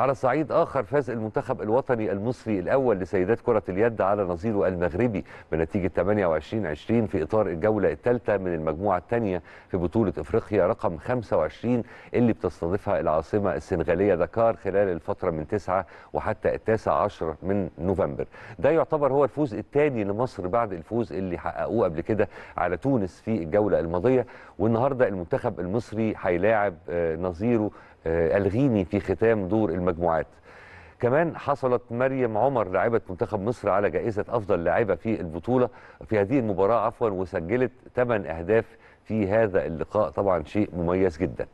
على صعيد آخر فاز المنتخب الوطني المصري الأول لسيدات كرة اليد على نظيره المغربي بنتيجة 28-20 في إطار الجولة الثالثة من المجموعة الثانية في بطولة إفريقيا رقم 25 اللي بتستضيفها العاصمة السنغالية دكار خلال الفترة من 9 وحتى 19 من نوفمبر ده يعتبر هو الفوز الثاني لمصر بعد الفوز اللي حققوه قبل كده على تونس في الجولة الماضية والنهاردة المنتخب المصري هيلاعب آه، نظيره آه، الغيني في ختام دور المجموعة المجموعات كمان حصلت مريم عمر لاعبة منتخب مصر على جائزة أفضل لاعبة في البطولة في هذه المباراة عفوا وسجلت 8 أهداف في هذا اللقاء طبعا شيء مميز جدا